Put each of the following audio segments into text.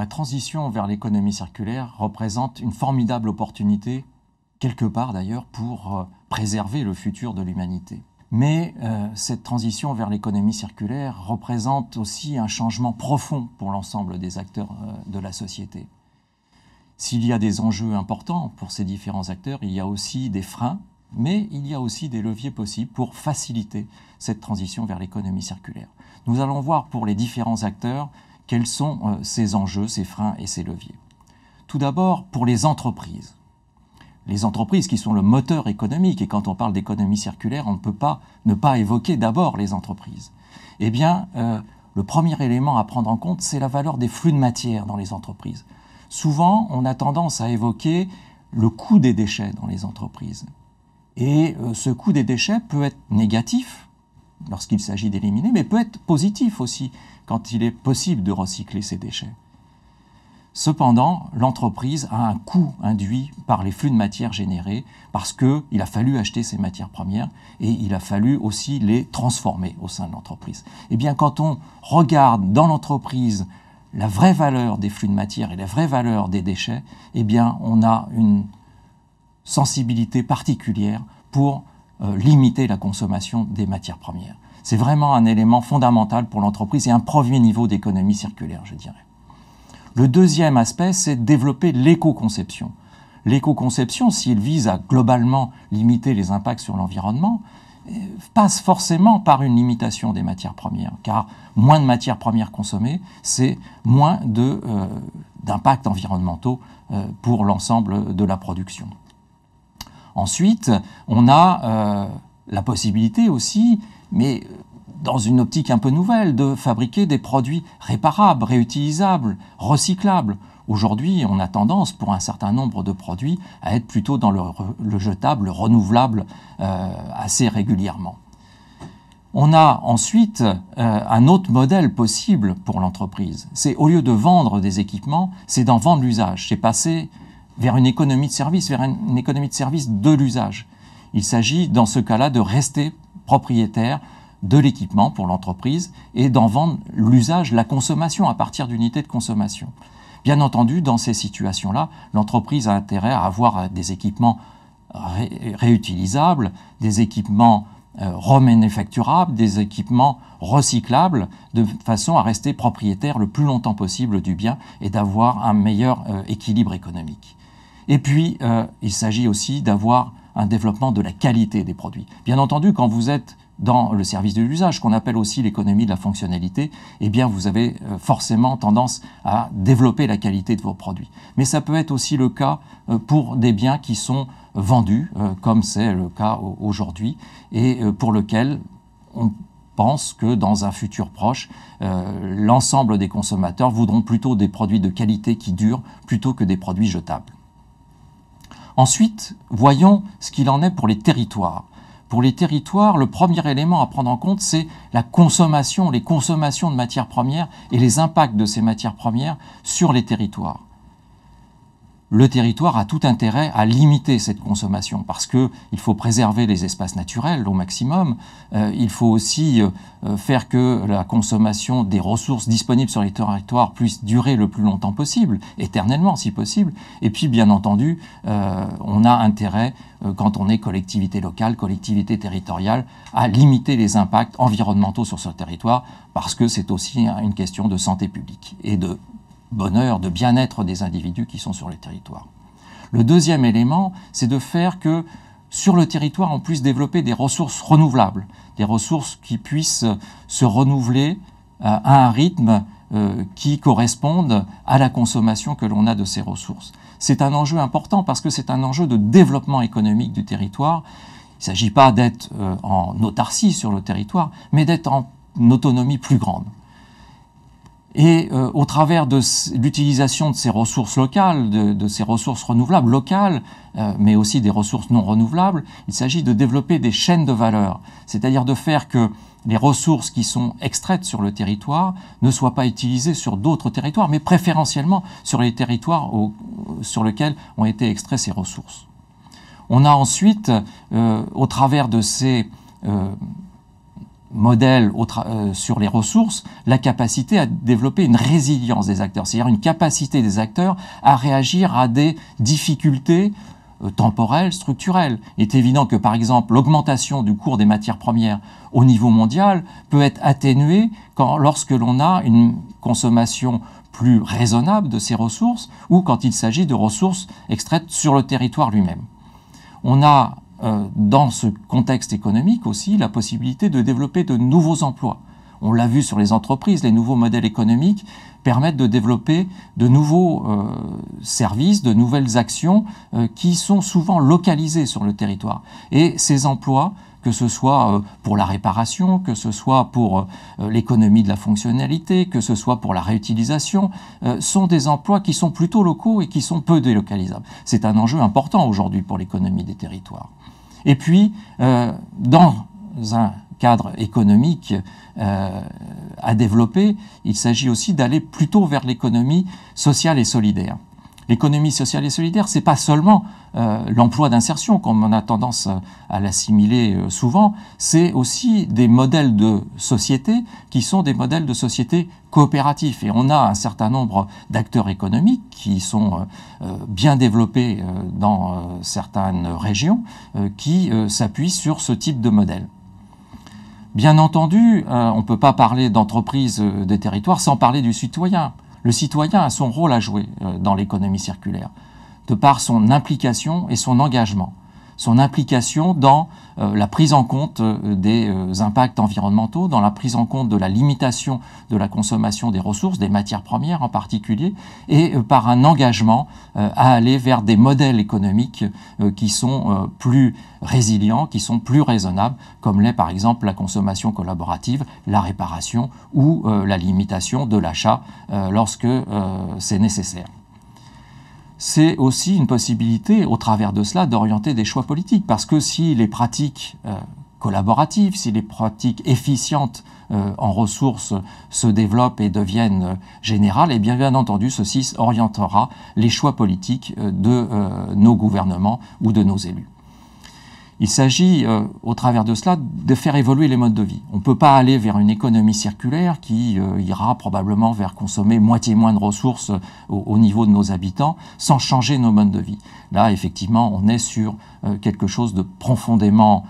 la transition vers l'économie circulaire représente une formidable opportunité, quelque part d'ailleurs, pour euh, préserver le futur de l'humanité. Mais euh, cette transition vers l'économie circulaire représente aussi un changement profond pour l'ensemble des acteurs euh, de la société. S'il y a des enjeux importants pour ces différents acteurs, il y a aussi des freins, mais il y a aussi des leviers possibles pour faciliter cette transition vers l'économie circulaire. Nous allons voir pour les différents acteurs quels sont ces euh, enjeux, ces freins et ces leviers Tout d'abord, pour les entreprises. Les entreprises qui sont le moteur économique, et quand on parle d'économie circulaire, on ne peut pas ne pas évoquer d'abord les entreprises. Eh bien, euh, le premier élément à prendre en compte, c'est la valeur des flux de matière dans les entreprises. Souvent, on a tendance à évoquer le coût des déchets dans les entreprises. Et euh, ce coût des déchets peut être négatif, lorsqu'il s'agit d'éliminer, mais peut être positif aussi quand il est possible de recycler ces déchets. Cependant, l'entreprise a un coût induit par les flux de matières générés parce qu'il a fallu acheter ces matières premières et il a fallu aussi les transformer au sein de l'entreprise. Eh bien, quand on regarde dans l'entreprise la vraie valeur des flux de matière et la vraie valeur des déchets, eh bien, on a une sensibilité particulière pour euh, limiter la consommation des matières premières. C'est vraiment un élément fondamental pour l'entreprise et un premier niveau d'économie circulaire, je dirais. Le deuxième aspect, c'est développer l'éco-conception. L'éco-conception, s'il vise à globalement limiter les impacts sur l'environnement, euh, passe forcément par une limitation des matières premières, car moins de matières premières consommées, c'est moins euh, d'impacts environnementaux pour l'ensemble de la production. Ensuite, on a euh, la possibilité aussi, mais euh, dans une optique un peu nouvelle, de fabriquer des produits réparables, réutilisables, recyclables. Aujourd'hui, on a tendance, pour un certain nombre de produits, à être plutôt dans le, jetable, le renouvelable, euh, assez régulièrement. On a ensuite un autre modèle possible pour l'entreprise. C'est au lieu de vendre des équipements, c'est d'en vendre l'usage. C'est passé vers une économie de service, vers une économie de service de l'usage. Il s'agit dans ce cas-là de rester propriétaire de l'équipement pour l'entreprise et d'en vendre l'usage, la consommation à partir d'unités de consommation. Bien entendu, dans ces situations-là, l'entreprise a intérêt à avoir euh, des équipements réutilisables, des équipements euh, remanufacturables, des équipements recyclables, de façon à rester propriétaire le plus longtemps possible du bien et d'avoir un meilleur euh, équilibre économique. Et puis, euh, il s'agit aussi d'avoir un développement de la qualité des produits. Bien entendu, quand vous êtes dans le service de l'usage, qu'on appelle aussi l'économie de la fonctionnalité, eh bien, vous avez euh, forcément tendance à développer la qualité de vos produits. Mais ça peut être aussi le cas euh, pour des biens qui sont vendus, comme c'est le cas aujourd'hui, et pour lequel on pense que dans un futur proche, l'ensemble des consommateurs voudront plutôt des produits de qualité qui durent plutôt que des produits jetables. Ensuite, voyons ce qu'il en est pour les territoires. Pour les territoires, le premier élément à prendre en compte, c'est la consommation, les consommations de matières premières et les impacts de ces matières premières sur les territoires le territoire a tout intérêt à limiter cette consommation parce que il faut préserver les espaces naturels au maximum. Euh, il faut aussi euh, euh, faire que la consommation des ressources disponibles sur les territoires puisse durer le plus longtemps possible, éternellement si possible. Et puis, bien entendu, on a intérêt quand on est collectivité locale, collectivité territoriale, à limiter les impacts environnementaux sur ce territoire parce que c'est aussi une question de santé publique et de bonheur, de bien-être des individus qui sont sur les territoires. Le deuxième élément, c'est de faire que sur le territoire, on puisse développer des ressources renouvelables, des ressources qui puissent se renouveler euh, à un rythme euh, qui corresponde à la consommation que l'on a de ces ressources. C'est un enjeu important parce que c'est un enjeu de développement économique du territoire. Il ne s'agit pas d'être euh, en autarcie sur le territoire, mais d'être en autonomie plus grande. Et euh, au travers de l'utilisation de ces ressources locales, de, ces ressources renouvelables locales, euh, mais aussi des ressources non renouvelables, il s'agit de développer des chaînes de valeur, c'est-à-dire de faire que les ressources qui sont extraites sur le territoire ne soient pas utilisées sur d'autres territoires, mais préférentiellement sur les territoires sur lesquels ont été extraites ces ressources. On a ensuite, euh, au travers de ces modèle euh, sur les ressources, la capacité à développer une résilience des acteurs, c'est-à-dire une capacité des acteurs à réagir à des difficultés euh, temporelles, structurelles. Il est évident que, par exemple, l'augmentation du cours des matières premières au niveau mondial peut être atténuée lorsque l'on a une consommation plus raisonnable de ces ressources ou quand il s'agit de ressources extraites sur le territoire lui-même. On a euh, dans ce contexte économique aussi la possibilité de développer de nouveaux emplois. On l'a vu sur les entreprises, les nouveaux modèles économiques permettent de développer de nouveaux euh, services, de nouvelles actions euh, qui sont souvent localisées sur le territoire. Et ces emplois, que ce soit pour la réparation, que ce soit pour l'économie de la fonctionnalité, que ce soit pour la réutilisation, sont des emplois qui sont plutôt locaux et qui sont peu délocalisables. C'est un enjeu important aujourd'hui pour l'économie des territoires. Et puis, euh, dans un cadre économique euh, à développer, il s'agit aussi d'aller plutôt vers l'économie sociale et solidaire. L'économie sociale et solidaire, ce n'est pas seulement euh, l'emploi d'insertion, comme on a tendance euh, à l'assimiler euh, souvent, c'est aussi des modèles de société qui sont des modèles de société coopératifs. Et on a un certain nombre d'acteurs économiques qui sont bien développés dans certaines régions, qui s'appuient sur ce type de modèle. Bien entendu, on ne peut pas parler d'entreprise des territoires sans parler du citoyen le citoyen a son rôle à jouer euh, dans l'économie circulaire, de par son implication et son engagement son implication dans euh, la prise en compte euh, des euh, impacts environnementaux, dans la prise en compte de la limitation de la consommation des ressources, des matières premières en particulier, et par un engagement à aller vers des modèles économiques qui sont plus résilients, qui sont plus raisonnables, comme l'est par exemple la consommation collaborative, la réparation ou la limitation de l'achat lorsque c'est nécessaire c'est aussi une possibilité, au travers de cela, d'orienter des choix politiques. Parce que si les pratiques euh, collaboratives, si les pratiques efficientes euh, en ressources se développent et deviennent euh, générales, et eh bien, bien entendu, ceci orientera les choix politiques de nos gouvernements ou de nos élus. Il s'agit, euh, au travers de cela, de faire évoluer les modes de vie. On ne peut pas aller vers une économie circulaire qui euh, ira probablement vers consommer moitié moins de ressources euh, au, niveau de nos habitants sans changer nos modes de vie. Là, effectivement, on est sur quelque chose de profondément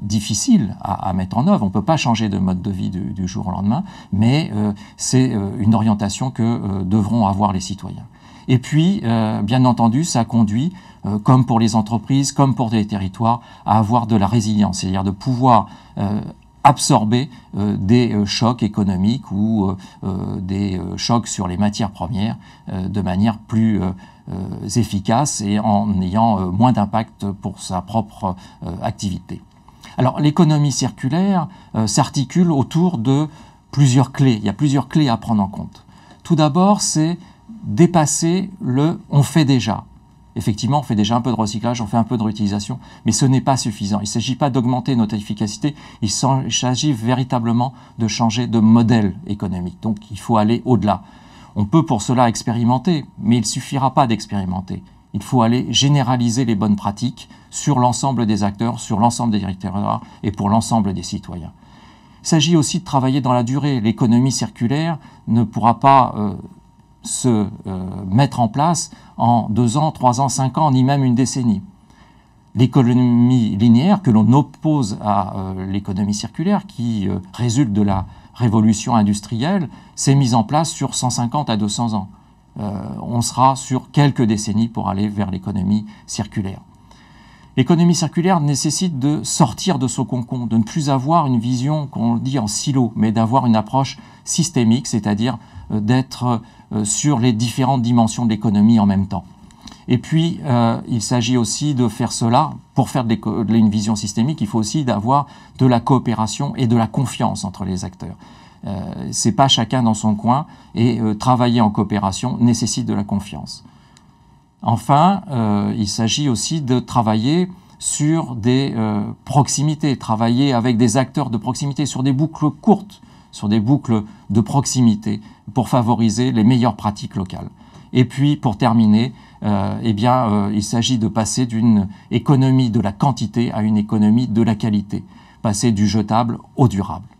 difficile à, mettre en œuvre. On ne peut pas changer de mode de vie du, jour au lendemain, mais c'est une orientation que devront avoir les citoyens. Et puis, euh, bien entendu, ça conduit, euh, comme pour les entreprises, comme pour les territoires, à avoir de la résilience, c'est-à-dire de pouvoir euh, absorber des chocs économiques ou des chocs sur les matières premières de manière plus efficace et en ayant moins d'impact pour sa propre activité. Alors l'économie circulaire s'articule autour de plusieurs clés. Il y a plusieurs clés à prendre en compte. Tout d'abord, c'est dépasser le on fait déjà. Effectivement, on fait déjà un peu de recyclage, on fait un peu de réutilisation, mais ce n'est pas suffisant. Il ne s'agit pas d'augmenter notre efficacité, il s'agit véritablement de changer de modèle économique. Donc il faut aller au-delà. On peut pour cela expérimenter, mais il ne suffira pas d'expérimenter. Il faut aller généraliser les bonnes pratiques sur l'ensemble des acteurs, sur l'ensemble des territoires et pour l'ensemble des citoyens. Il s'agit aussi de travailler dans la durée. L'économie circulaire ne pourra pas euh, se euh, mettre en place en deux ans, trois ans, cinq ans, ni même une décennie. L'économie linéaire que l'on oppose à euh, l'économie circulaire, qui euh, résulte de la révolution industrielle, s'est mise en place sur 150 à 200 ans. on sera sur quelques décennies pour aller vers l'économie circulaire. L'économie circulaire nécessite de sortir de ce concombre, de ne plus avoir une vision qu'on dit en silo, mais d'avoir une approche systémique, c'est-à-dire euh, d'être euh, sur les différentes dimensions de l'économie en même temps. Et puis, euh, il s'agit aussi de faire cela, pour faire une vision systémique, il faut aussi d'avoir de la coopération et de la confiance entre les acteurs. c'est pas chacun dans son coin et travailler en coopération nécessite de la confiance. Enfin, euh, il s'agit aussi de travailler sur des euh, proximités, travailler avec des acteurs de proximité, sur des boucles courtes, sur des boucles de proximité, pour favoriser les meilleures pratiques locales. Et puis, pour terminer, euh, eh bien, euh, il s'agit de passer d'une économie de la quantité à une économie de la qualité, passer du jetable au durable.